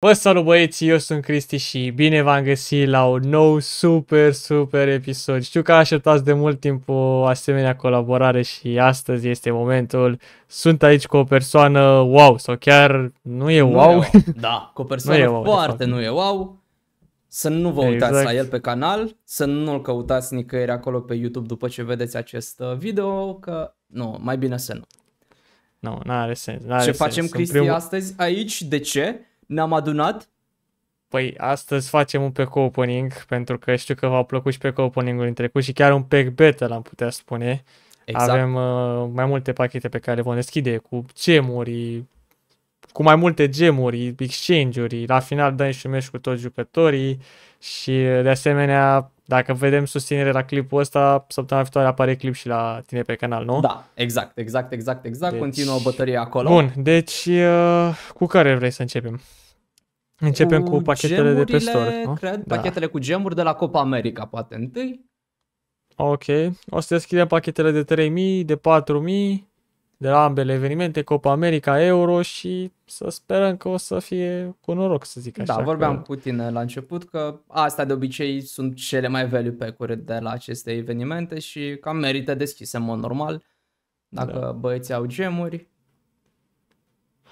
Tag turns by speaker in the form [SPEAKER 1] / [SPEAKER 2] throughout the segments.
[SPEAKER 1] Vă salut băieți, eu sunt Cristi și bine v-am găsit la un nou super, super episod. Știu că așteptați de mult timp o asemenea colaborare și astăzi este momentul. Sunt aici cu o persoană wow sau chiar nu e nu wow. E wow. Da, cu o persoană nu e wow, foarte nu e
[SPEAKER 2] wow. Să nu vă exact. uitați la exact. el pe canal, să nu-l căutați nicăieri acolo pe YouTube după ce vedeți acest uh, video, că nu, mai bine să nu.
[SPEAKER 1] Nu, no, n-are sens. N-are ce sens. facem, Cristi, primul...
[SPEAKER 2] astăzi aici? De ce? ne-am adunat.
[SPEAKER 1] Păi astăzi facem un pack opening pentru că știu că v-au plăcut și pack opening-ul în trecut și chiar un pack beta l-am putea spune. Exact. Avem uh, mai multe pachete pe care le vom deschide cu gemuri, cu mai multe gemuri, exchange-uri, la final dăm și un cu toți jucătorii și de asemenea dacă vedem susținere la clipul ăsta, săptămâna viitoare apare clip și la tine pe canal, nu? Da,
[SPEAKER 2] exact, exact, exact, exact. Deci... Continuă bătăria acolo. Bun,
[SPEAKER 1] deci uh, cu care vrei să începem? Începem cu, cu pachetele de pe store, nu? Cred, da. pachetele cu gemuri de la Copa America, poate întâi. Ok, o să deschidem pachetele de 3000, de 4000, de la ambele evenimente, Copa America, Euro și să sperăm că o să fie cu noroc, să zic da, așa. Da, vorbeam că...
[SPEAKER 2] puțin la început că astea de obicei sunt cele mai value pack-uri de la aceste evenimente și cam merită deschise în mod normal dacă da. băieții au
[SPEAKER 1] gemuri.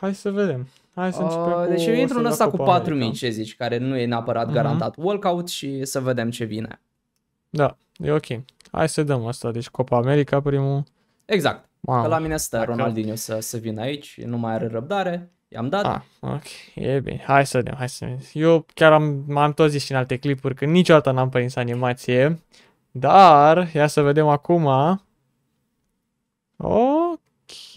[SPEAKER 1] Hai să vedem. Hai să începem uh, cu... Deci eu intru în ăsta cu 4000,
[SPEAKER 2] ce zici, care nu e neapărat uh-huh. garantat walkout și să vedem ce vine.
[SPEAKER 1] Da, e ok. Hai să dăm asta. Deci Copa America primul. Exact. Wow. Că la mine stă Dacă... Ronaldinho
[SPEAKER 2] să, să vină aici, nu mai are răbdare, i-am dat. Ah,
[SPEAKER 1] ok, e bine, hai să vedem, hai să vedem. Eu chiar am, m-am tot zis și în alte clipuri că niciodată n-am prins animație, dar ia să vedem acum. Ok.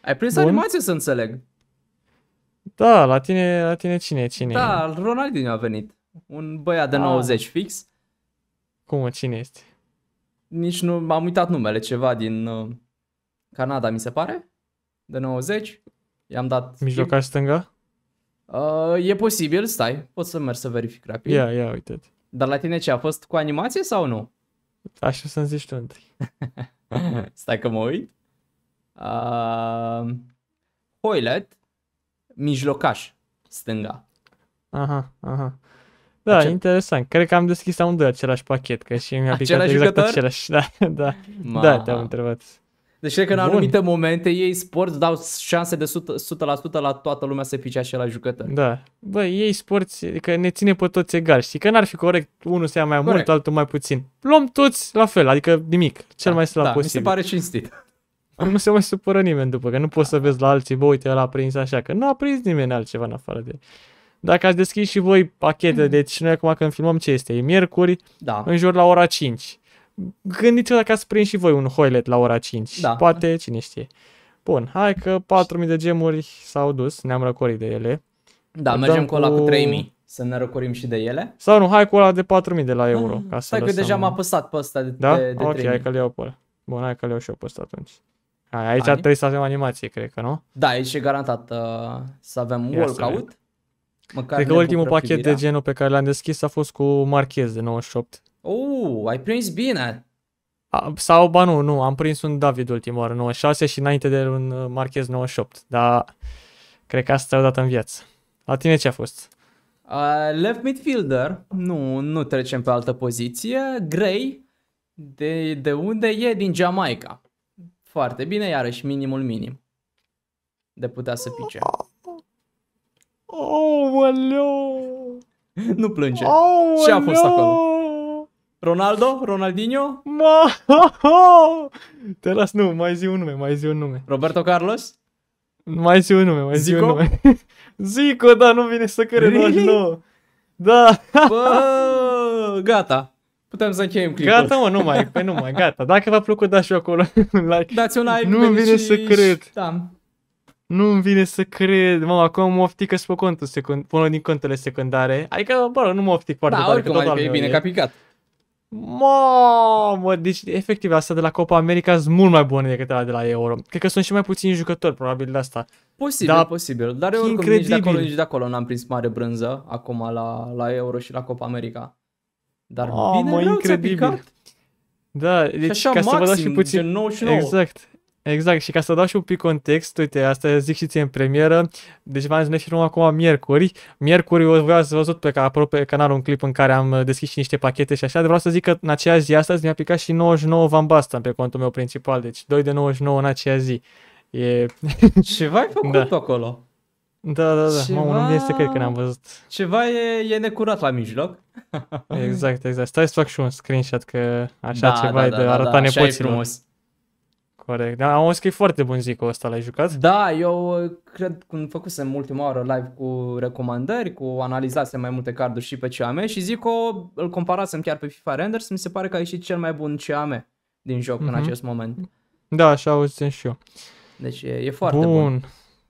[SPEAKER 2] Ai prins Bun. animație să înțeleg.
[SPEAKER 1] Da, la tine, la tine cine, cine Da,
[SPEAKER 2] Ronaldinho a venit. Un băiat de ah. 90 fix.
[SPEAKER 1] Cum, cine este?
[SPEAKER 2] nici nu am uitat numele, ceva din uh, Canada, mi se pare, de 90. I-am dat... Mijlocaș stânga? Uh, e posibil, stai, pot să merg să verific rapid. Ia, ia, uite -te. Dar la tine ce, a fost cu
[SPEAKER 1] animație sau nu? Așa să-mi zici tu întâi.
[SPEAKER 2] stai că mă uit. Uh, Hoilet, mijlocaș, stânga.
[SPEAKER 1] Aha, aha. Da, Acel... interesant. Cred că am deschis amândoi același pachet, că și mi-a picat exact jucător? același. Da, da, Ma. da te-am întrebat.
[SPEAKER 2] Deci cred că Bun. anumite momente ei sport dau șanse de 100%, 100% la toată lumea să pice așa la jucător.
[SPEAKER 1] Da. Bă, ei sport, că ne ține pe toți egal. Știi că n-ar fi corect unul să ia mai corect. mult, altul mai puțin. Luăm toți la fel, adică nimic, cel da, mai slab da, posibil. mi se pare cinstit. Nu se mai supără nimeni după, că nu poți să vezi la alții, bă, uite, l-a prins așa, că nu a prins nimeni altceva în afară de dacă ați deschis și voi pachete, mm. deci noi acum când filmăm ce este, e miercuri, da. în jur la ora 5. Gândiți-vă dacă ați prins și voi un hoilet la ora 5. Da. Poate, cine știe. Bun, hai că 4.000 de gemuri s-au dus, ne-am răcorit de ele. Da, Dăm mergem cu ăla cu 3.000
[SPEAKER 2] să ne răcorim și de ele.
[SPEAKER 1] Sau nu, hai cu ăla de 4.000 de la mm, euro. Ah, ca să stai că deja m-a păsat pe ăsta de, da? de, de ok, 3.000. hai că le iau pe ăla. Bun, hai că le iau și eu pe ăsta atunci. Hai, aici Ani? trebuie să avem animație, cred că, nu?
[SPEAKER 2] Da, aici e garantat uh, să avem Ia walkout. Să Măcar Cred că ultimul pachet de
[SPEAKER 1] genul pe care l-am deschis a fost cu Marchez de 98. Oh, ai prins bine! A, sau, ba nu, nu, am prins un David ultima oară, 96 și înainte de un uh, Marchez 98, dar cred că asta o dată în viață. La tine ce a fost?
[SPEAKER 2] Uh, left midfielder, nu, nu trecem pe altă poziție, Gray, de, de unde e? Din Jamaica. Foarte bine, iarăși minimul minim de putea să pice.
[SPEAKER 1] Oh, Nu plânge. Oh, Ce a fost acolo? Ronaldo? Ronaldinho? Ma! Te las, nu, mai zi un nume, mai zi un nume. Roberto Carlos? Mai zi un nume, mai Zico? zi un nume. Zico, da, nu vine să cred really? 99. Da. Bă, gata.
[SPEAKER 2] Putem să încheiem
[SPEAKER 1] clipul. Gata, mă, nu mai, pe păi nu mai, gata. Dacă v-a plăcut, dați și acolo un like. Dați un like. Nu vine și... să cred. Da nu îmi vine să cred, mă, acum mă oftică pe contul secund, până din contele secundare. Adică, bă, nu mă oftic foarte da, tare. Oricum, adică e bine e. ca picat. Mamă, deci efectiv asta de la Copa America sunt mult mai bune decât la de la Euro. Cred că sunt și mai puțini jucători, probabil de asta. Posibil, Da, posibil. Dar eu oricum nici de acolo, nici de acolo
[SPEAKER 2] n-am prins mare brânză acum la, la Euro și la Copa America. Dar bine mă, rău, incredibil.
[SPEAKER 1] Da, deci și așa, ca maxim, să vă dați și puțin... 99. Exact. Exact, și ca să dau și un pic context, uite, asta zic și ție în premieră, deci v-am zis și acum miercuri. Miercuri voi ați văzut pe, aproape pe canal un clip în care am uh, deschis și niște pachete și așa, de vreau să zic că în aceea zi astăzi mi-a picat și 99 Van Basten pe contul meu principal, deci 2 de 99 în aceea zi. E... v ai făcut da. acolo? Da, da, da. Ceva... mă, nu este cred că n-am văzut. Ceva e, e necurat la mijloc. exact, exact. Stai să fac și un screenshot că așa da, ceva da, da, e de da, arăta da, nepoților. Așa e frumos. Corect. Da, am auzit că e foarte bun zicul ăsta, l-ai jucat? Da, eu uh, cred că când făcusem ultima oară live cu
[SPEAKER 2] recomandări, cu analizase mai multe carduri și pe CAM și că îl comparasem chiar pe FIFA Renders, mi se pare că a ieșit cel mai bun CAM din joc mm-hmm. în mhm. acest moment.
[SPEAKER 1] Da, așa auzisem și eu. Deci e, e foarte bun. Bun,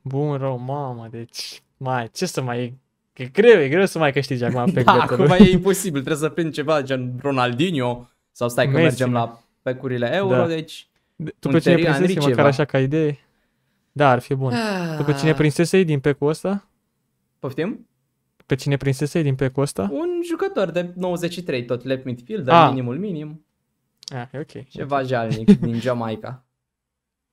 [SPEAKER 1] bun rău, mamă, deci mai, ce să mai E greu, e greu să mai câștigi acum pe da, acum e imposibil, trebuie să prind ceva gen
[SPEAKER 2] Ronaldinho sau stai că Messi. mergem la pecurile euro, da. deci tu pe cine prinsesei, măcar așa
[SPEAKER 1] ca idee? Da, ar fi bun. Tu ah. pe cine prinsesei din pe ăsta? Poftim? Pe cine prinsesei din pe ăsta?
[SPEAKER 2] Un jucător de 93, tot left midfield, dar ah. minimul minim. Ah, e ok. Ceva okay. jalnic din Jamaica.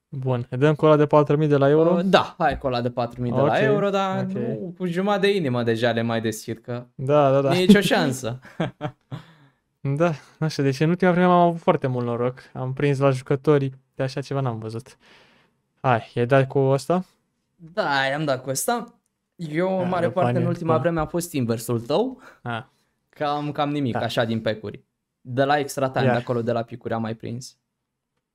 [SPEAKER 1] Bun, dăm cola de 4.000 de la euro? Uh, da, hai cola de 4.000 okay. de la euro, dar okay. nu, cu
[SPEAKER 2] jumătate de inimă deja le mai deschid, că da, da, da. Nici o șansă.
[SPEAKER 1] Da, nu știu, deci în ultima vreme am avut foarte mult noroc. Am prins la jucătorii, de așa ceva n-am văzut. Hai, e dat cu ăsta?
[SPEAKER 2] Da, am dat cu ăsta. Eu, în ah, mare parte, în ultima da. vreme a fost inversul tău. A. Ah. Cam, cam nimic, da. așa, din pecuri. De la extra time, iar. de acolo, de la picuri, am mai prins.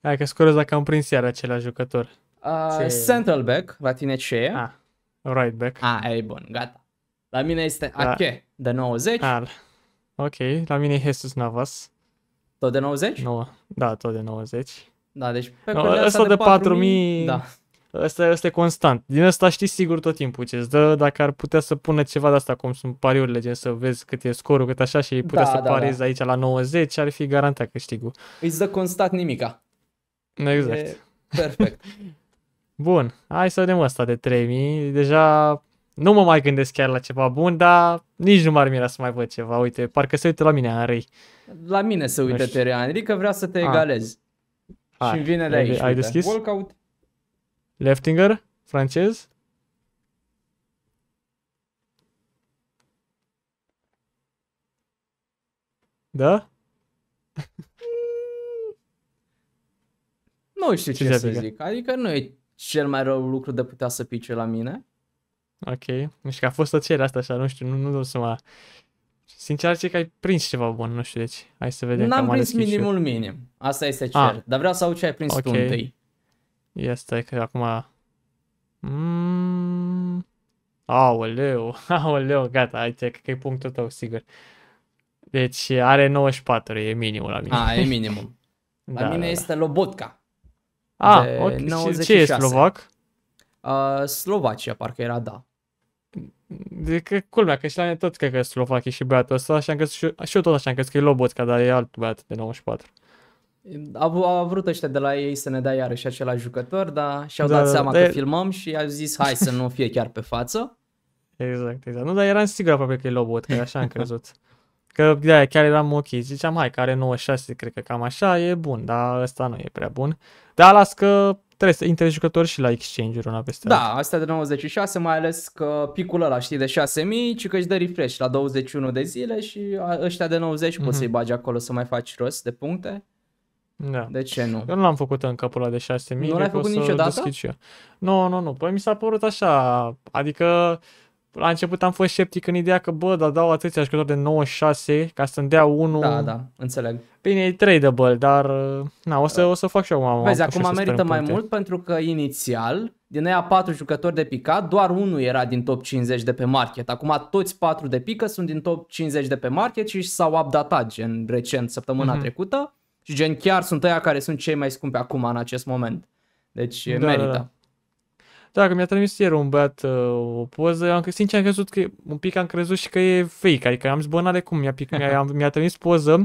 [SPEAKER 1] Hai că scorez dacă am prins iar același jucător. Uh, ce... Central
[SPEAKER 2] back, la tine ce e? Ah, right back. Ah, e bun, gata. La mine este da. Ache,
[SPEAKER 1] de 90. Al. Ok, la mine e Jesus Navas. Tot de 90? Nu, da, tot de 90. Da, deci pe no, de de 4000... Da. Asta, este constant. Din asta știi sigur tot timpul ce dă, dacă ar putea să pună ceva de asta, cum sunt pariurile, gen să vezi cât e scorul, cât așa și putea da, să da, parezi da. aici la 90, ar fi garantat câștigul. Îți dă constat nimica. Exact. E perfect. Bun, hai să vedem asta de 3000. Deja nu mă mai gândesc chiar la ceva bun, dar nici nu m-ar mira să mai văd ceva. Uite, parcă se uită la mine, Henry.
[SPEAKER 2] La mine se uită te Henry, că vrea să te ah. egalez. Ah. Și îmi vine de aici. Ai deschis? Walkout.
[SPEAKER 1] Leftinger, francez. Da? nu știu ce, ce să zic.
[SPEAKER 2] Adică nu e cel mai rău lucru de putea să pice la mine.
[SPEAKER 1] Ok. Nu deci știu, că a fost o cerere asta așa, nu știu, nu, nu dau seama. Sincer, ce că ai prins ceva bun, nu știu deci. Hai să vedem. N-am prins minimul eu. minim. Asta este cer. Ah. Dar vreau să aud ce ai prins okay. tu întâi. Este că acum... Mm... Aoleu, aoleu, gata, aici cred că e punctul tău, sigur. Deci are 94, e minimul la mine. A, e minimum. La da, mine da, este
[SPEAKER 2] da. Lobotka. A, ah, ok. 96. Ce e slovac?
[SPEAKER 1] Uh, Slovacia, parcă era, da de că culmea că și la mine toți cred că slovachi și băiatul ăsta și, am crezut, și, și eu tot așa am crezut că e Lobotka, dar e alt băiat de 94.
[SPEAKER 2] Au, au vrut ăștia de la ei să ne dea iarăși același jucător, dar și-au da, dat da, seama de... Da, că
[SPEAKER 1] filmăm și au zis hai să nu fie chiar pe față. Exact, exact. Nu, dar eram sigur aproape că e Lobotka, așa am crezut. Că da, chiar eram ok. Ziceam, hai, care 96, cred că cam așa, e bun, dar ăsta nu e prea bun. Dar las că trebuie să intre jucători și la exchange-uri una peste
[SPEAKER 2] Da, alt. astea de 96, mai ales că picul ăla, știi, de 6000, ci că își dă refresh la 21 de zile și ăștia de 90 mm-hmm. poți să-i mhm.
[SPEAKER 1] bagi acolo să mai
[SPEAKER 2] faci rost de puncte.
[SPEAKER 1] Da. De ce nu? Eu nu l-am făcut în capul ăla de 6000. Nu l-ai făcut niciodată? Și Nu, nu, nu. Păi mi s-a părut așa, adică la început am fost sceptic în ideea că, bă, dar dau atâția jucători de 96 ca să-mi dea unul. Da, da, înțeleg. Bine, e tradable, dar uh, na, o, să, da. o să fac și eu Vezi, acum merită mai mult
[SPEAKER 2] pentru că inițial, din aia patru jucători de picat, doar unul era din top 50 de pe market. Acum toți patru de pică sunt din top 50 de pe market și s-au updatat gen recent, săptămâna mm-hmm. trecută. Și gen chiar sunt aia care sunt cei mai scumpi acum în acest moment. Deci da, da, merită. Da, da.
[SPEAKER 1] Da, că mi-a trimis ieri un băiat uh, o poză, am, sincer am crezut că, un pic am crezut și că e fake, adică am zis, bă, n-are cum, mi-a, pic, mi-a, mi-a trimis poză,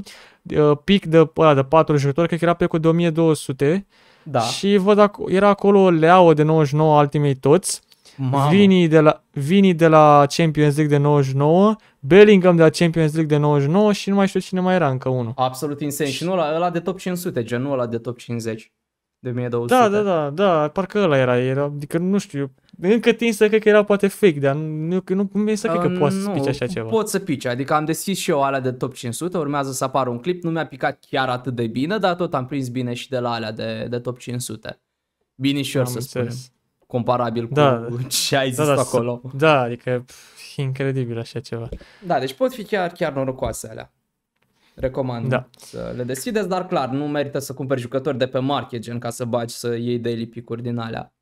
[SPEAKER 1] uh, pic de, uh, de 4 jucători, cred că era pe cu 2.200. 1200, da. și văd, ac- era acolo Leao de 99, ultimei toți, Mamă. Vini de, la, Vini de la Champions League de 99, Bellingham de la Champions League de 99 și nu mai știu cine mai era încă unul. Absolut
[SPEAKER 2] insane. Și nu ăla, ăla de top 500, genul ăla de top 50 de 1200. Da, da,
[SPEAKER 1] da, da, parcă ăla era, era adică nu știu, încă tin să cred că era poate fake, dar nu, nu, nu mi să cred că uh, poți să pici așa ceva. Pot
[SPEAKER 2] să pici, adică am deschis și eu alea de top 500, urmează să apară un clip, nu mi-a picat chiar atât de bine, dar tot am prins bine și de la alea de, de top 500. și să spunem,
[SPEAKER 1] comparabil da, cu da, ce ai da, zis da, da, acolo. Da, adică pf, incredibil așa ceva.
[SPEAKER 2] Da, deci pot fi chiar, chiar norocoase alea recomand da. să le deschideți, dar clar, nu merită să cumperi jucători de pe market, gen ca să bagi, să iei daily pick-uri din
[SPEAKER 1] alea.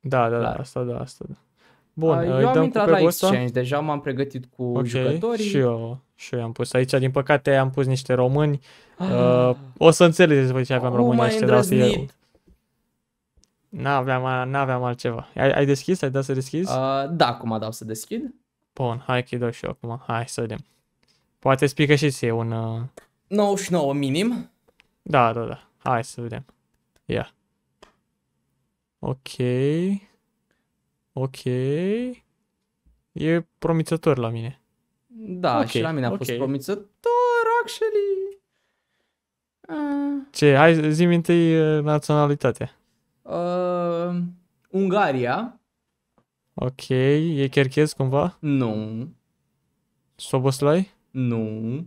[SPEAKER 1] Da, da, da clar. da, asta, da, asta, da.
[SPEAKER 2] Bun, ah, eu am intrat la exchange,
[SPEAKER 1] deja m-am pregătit cu okay, jucătorii. Și eu, și eu am pus aici, din păcate am pus niște români. Ah. Uh, o să înțelegeți voi ce aveam oh, români aici. Dar N-aveam, n-aveam altceva. Ai, ai deschis? Ai dat să deschizi?
[SPEAKER 2] Uh, da, acum dau să deschid.
[SPEAKER 1] Bun, hai că dau și eu acum. Hai să vedem. Poate spică și ție un... Uh... 99 minim. Da, da, da. Hai să vedem. Ia. Yeah. Ok. Ok. E promițător la mine. Da, okay. și la mine a okay. fost
[SPEAKER 2] promițător, actually. Uh.
[SPEAKER 1] Ce? Hai, zi întâi uh, naționalitatea.
[SPEAKER 2] Uh, Ungaria.
[SPEAKER 1] Ok. E cherchez cumva? Nu. Soboslai? Nu.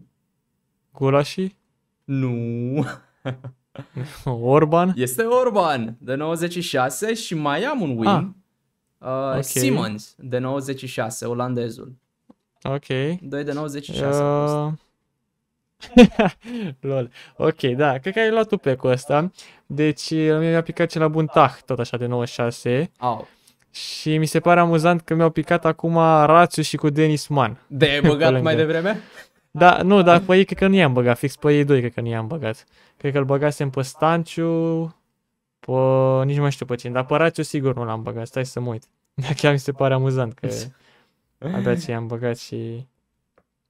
[SPEAKER 1] Gulași? Nu. Orban?
[SPEAKER 2] Este Orban, de 96 și mai am un win. Ah. Uh, okay. Simmons, de 96, olandezul.
[SPEAKER 1] Ok. 2 de 96. Uh... Lol. Ok, da, cred că ai luat tu pe cu ăsta. Deci uh, mi-a picat cel la bun Tah, tot așa, de 96. Au. Și mi se pare amuzant că mi-au picat acum Rațiu și cu Denis Man. De ai băgat mai devreme? Da, nu, dar pe ei cred că nu i-am băgat, fix pe ei doi cred că nu i-am băgat. Cred că îl băgasem pe Stanciu, pe... nici mai știu pe cine, dar pe Rațiu sigur nu l-am băgat, stai să mă uit. Chiar mi se pare amuzant că abia ce i-am băgat și...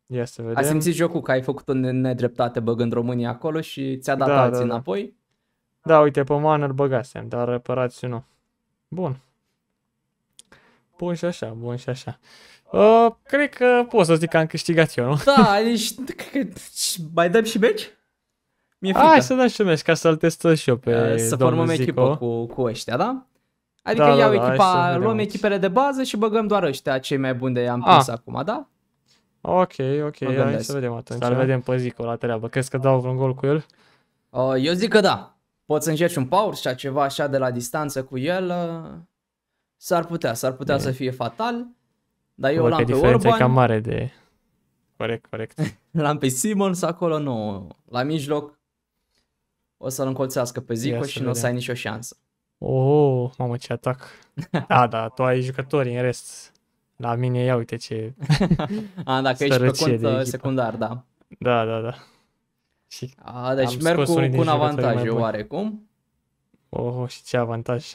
[SPEAKER 1] Ia să vedem. Ai simțit
[SPEAKER 2] jocul că ai făcut o nedreptate băgând România acolo și ți-a dat da, alții da, da. înapoi?
[SPEAKER 1] Da, uite, pe Man îl băgasem, dar pe Rațiu nu. Bun bun și așa, bun și așa. Uh, cred că pot să zic că am câștigat eu, nu?
[SPEAKER 2] Da, deci cred că mai dăm și meci?
[SPEAKER 1] Mi-e frică. Hai să dăm și meci ca să-l testez și eu pe uh, Să formăm Zico. echipă cu, cu ăștia, da? Adică da, da iau da, da echipa, luăm
[SPEAKER 2] echipele de bază și băgăm doar ăștia cei mai buni de am ah. prins acum, da?
[SPEAKER 1] Ok, ok, hai să vedem atunci. Să-l vedem pe Zico la treabă. Crezi că dau vreun gol cu el?
[SPEAKER 2] Uh, eu zic că da. Poți să încerci un power și ceva așa de la distanță cu el. Uh... S-ar putea, s-ar putea de. să fie fatal, dar eu l-am pe Orban. cam
[SPEAKER 1] mare de... Corect, corect.
[SPEAKER 2] l-am pe Simons acolo, nu. La mijloc o să-l încolțească pe Zico Ia și nu o să ai nicio șansă.
[SPEAKER 1] Oh, mamă ce atac. da, da, tu ai jucători în rest. La mine ia uite ce... A, dacă ești pe cont uh, secundar, da. Da, da, da. Și
[SPEAKER 2] A, deci merg cu, cu un avantaj oarecum.
[SPEAKER 1] Oh, și ce avantaj.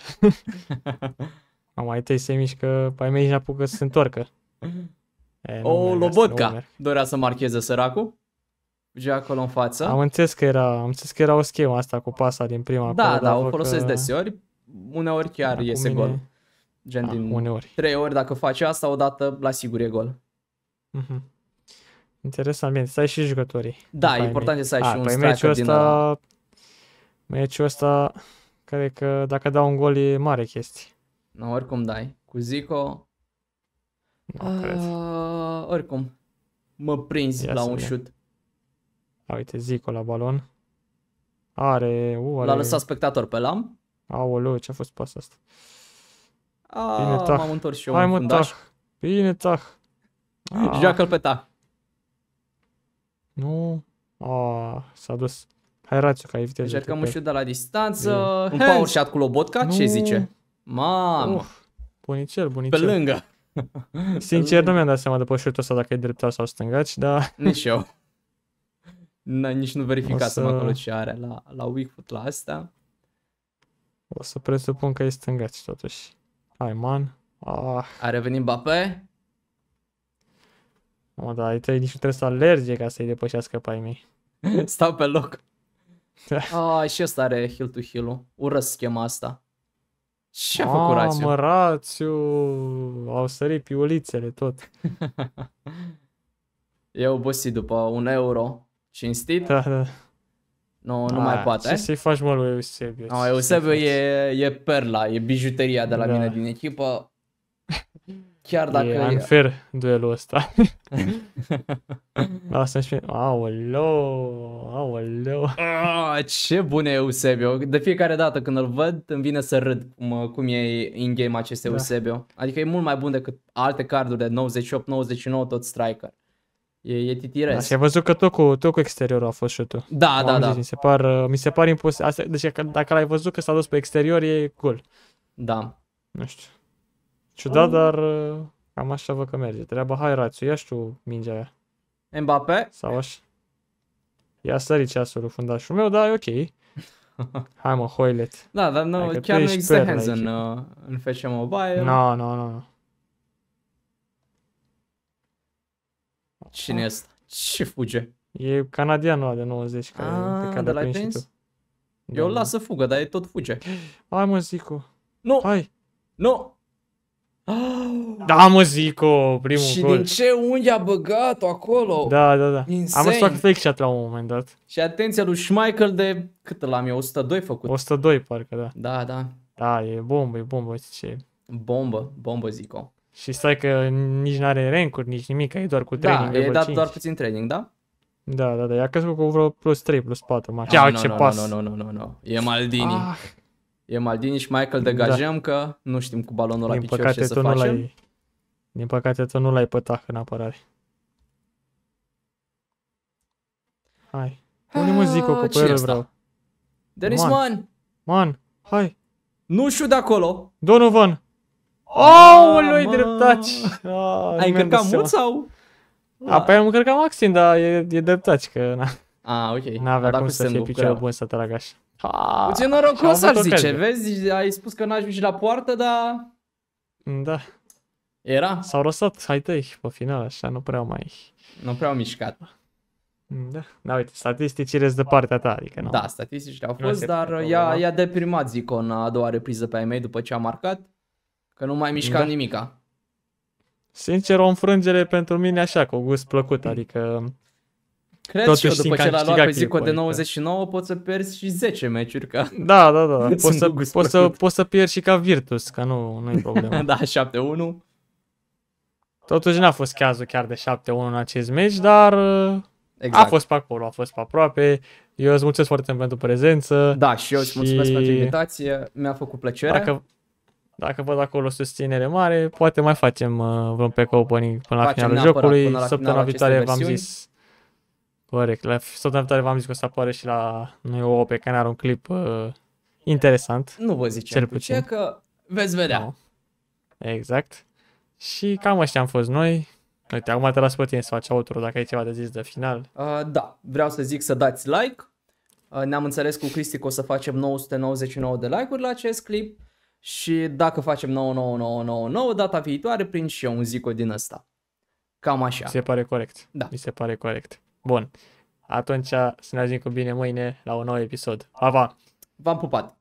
[SPEAKER 1] Am mai tăi se mișcă, pe mei și apucă să se întoarcă. Mhm. o, lobotca
[SPEAKER 2] dorea să marcheze săracul. Vă acolo în față. Am înțeles
[SPEAKER 1] că era, am înțeles că era o schemă asta cu pasa din prima. Da, acolo, da, o folosesc că...
[SPEAKER 2] deseori. Uneori chiar da, iese mine... gol. Gen da, din uneori. trei ori dacă faci asta, odată la sigur e gol.
[SPEAKER 1] Mm-hmm. Interesant, bine, să ai și jucătorii. Da, e important mei. să ai A, și un păi striker din ăla. Meciul ăsta, cred că dacă dau un gol e mare chestie.
[SPEAKER 2] No, oricum dai. Cu Zico...
[SPEAKER 1] Nu ah,
[SPEAKER 2] Oricum. Mă prinzi Ia la un șut.
[SPEAKER 1] Uite, Zico la balon. Are, u, are... L-a lăsat
[SPEAKER 2] spectator pe lam.
[SPEAKER 1] Aoleu, ce a fost pas asta?
[SPEAKER 2] Ah, Bine, tah. m-am întors și eu Hai, mă, tah.
[SPEAKER 1] Bine, tah. Joacă-l pe tah. Nu. A, ah, s-a dus. Hai, Rațiu, că ai viteză. Încercăm un șut de la distanță. Un power shot cu Lobotka, ce zice?
[SPEAKER 2] Mamă! Uf,
[SPEAKER 1] bunicel, bunicel. Pe lângă. Sincer, nu mi-am dat seama după șutul ăsta dacă e dreptă sau stângaci, dar... Nici
[SPEAKER 2] eu. N-a, nici nu verificat să... acolo ce are la, la Wickfoot la asta.
[SPEAKER 1] O să presupun că e stângaci totuși. Hai, man. Ah. A revenit bape? Mă, da, aici nici nu trebuie să alerge ca să-i depășească pe ai mei.
[SPEAKER 2] Stau pe loc. Da. ah, și ăsta are heal to heal ul Urăsc schema asta. Ce a făcut Rațiu? Mă,
[SPEAKER 1] Rațiu, au sărit piulițele tot.
[SPEAKER 2] e obosit după un euro cinstit. Da,
[SPEAKER 1] da. Nu, nu a, mai ah, poate. Ce să-i faci, mă, lui Eusebio? No, Eusebio
[SPEAKER 2] e, e perla, e bijuteria de la da. mine din echipă. Chiar dacă... E unfair
[SPEAKER 1] e... duelul ăsta. Lasă-mi și Aoleo, aoleo.
[SPEAKER 2] Ah, ce bun e Eusebio. De fiecare dată când îl văd, îmi vine să râd cum, cum e in-game acest da. Adică e mult mai bun decât alte carduri de 98-99
[SPEAKER 1] tot striker. E, e titiresc. Da, și ai văzut că tot cu, tot cu exteriorul a fost șutul. Da, da, da. Zis, da. mi se par, uh, mi se par impus. Asta, deci dacă l-ai văzut că s-a dus pe exterior, e gol. Cool. Da. Nu știu. Ciudat, oh. dar uh, cam așa vă că merge. Treaba, hai Rațiu, ia știu mingea aia. Mbappe? Sau așa. Ia sări ceasul fundașul meu, da, e ok. Hai mă, Hoilet. Da, dar nu, adică chiar nu există hands în, uh, în FC Mobile. Nu, no, nu, no, nu. No. Cine este? Ce fuge? E canadianul ăla de 90 care, ah, pe care l-ai prins?
[SPEAKER 2] Eu îl da, las da. să fugă, dar e tot fuge.
[SPEAKER 1] Hai mă, Zico. Nu! Hai! Nu! da, mă, zic-o, primul Și gol. din ce
[SPEAKER 2] unghi a băgat-o acolo? Da, da, da. Insane. Am văzut fac
[SPEAKER 1] fake shot la un moment dat.
[SPEAKER 2] Și atenția lui
[SPEAKER 1] Schmeichel de, cât l-am eu, 102 făcut. 102, parcă, da. Da, da. Da, e bombă, e bombă, ce Bombă, bombă, zic-o. Și stai că nici n-are rankuri, nici nimic, e doar cu da, training Da, e dat 5. doar puțin training, da? Da, da, da, i-a căzut cu vreo plus 3, plus 4, mai. Ah, ia, no, no, ce no, pas. Nu, no, nu,
[SPEAKER 2] no, nu, no, nu, no, nu, no. e Maldini. Ah. E Maldini și Michael de gajăm da. că nu știm cu balonul la din picior păcate, ce să facem. Nu
[SPEAKER 1] din păcate tu nu l-ai pătat în apărare. Hai. Pune muzică ah, cu părere vreau.
[SPEAKER 2] Denis Man. Man.
[SPEAKER 1] Man. Hai. Nu știu de acolo. Donovan. Oh, lui dreptaci. Oh, ah, Ai încărcat mult sau? A, păi am încărcat maxim, dar e, e dreptaci că na. A, ah, ok. N-avea cum să fie piciorul bun să te laga așa. Ha, Puțin norocos ar zice, ocazie.
[SPEAKER 2] vezi, ai spus că n-aș la poartă, dar...
[SPEAKER 1] Da. Era? S-au răsat hai tăi pe final, așa, nu prea mai... Nu prea au mișcat. Da, da uite, statisticile sunt de partea ta, adică nu. Da, statisticile au fost, dar i-a, i-a
[SPEAKER 2] deprimat Zicon a doua repriză pe ai mei după ce a marcat, că nu mai mișca da. nimica.
[SPEAKER 1] Sincer, o înfrângere pentru mine așa, cu gust plăcut, mm. adică Cred Totuși, și eu, după ce l-a luat pe Zico de
[SPEAKER 2] 99, poți să pierzi și 10 meciuri. Ca... Da, da, da. Poți să, poți, să,
[SPEAKER 1] poți să pierzi și ca Virtus, ca nu, nu e problemă. da, 7-1. Totuși n-a fost cazul chiar de 7-1 în acest meci, dar uh, exact. a fost pe acolo, a fost pe aproape. Eu îți mulțumesc foarte mult pentru prezență. Da, și eu îți și... mulțumesc pentru
[SPEAKER 2] invitație. Mi-a făcut plăcere. Dacă,
[SPEAKER 1] dacă văd acolo susținere mare, poate mai facem uh, vreun pe opening până la facem finalul jocului. Săptămâna viitoare v-am zis Corect. La Southampton v-am zis că o să apare și la noi o pe care are un clip uh, interesant. Nu vă ziceam cel puțin. Deci
[SPEAKER 2] că veți vedea. No.
[SPEAKER 1] Exact. Și cam așa am fost noi. Uite, acum te las pe tine să faci outro dacă ai ceva de zis de final.
[SPEAKER 2] Uh, da, vreau să zic să dați like. Uh, ne-am înțeles cu Cristi că o să facem 999 de like-uri la acest clip și dacă facem 99999 data viitoare prin și eu un zico din ăsta. Cam
[SPEAKER 1] așa. Mi se pare corect. Da. Mi se pare corect. Bun. Atunci să ne auzim cu bine mâine la un nou episod. Pa, pa! V-am pupat!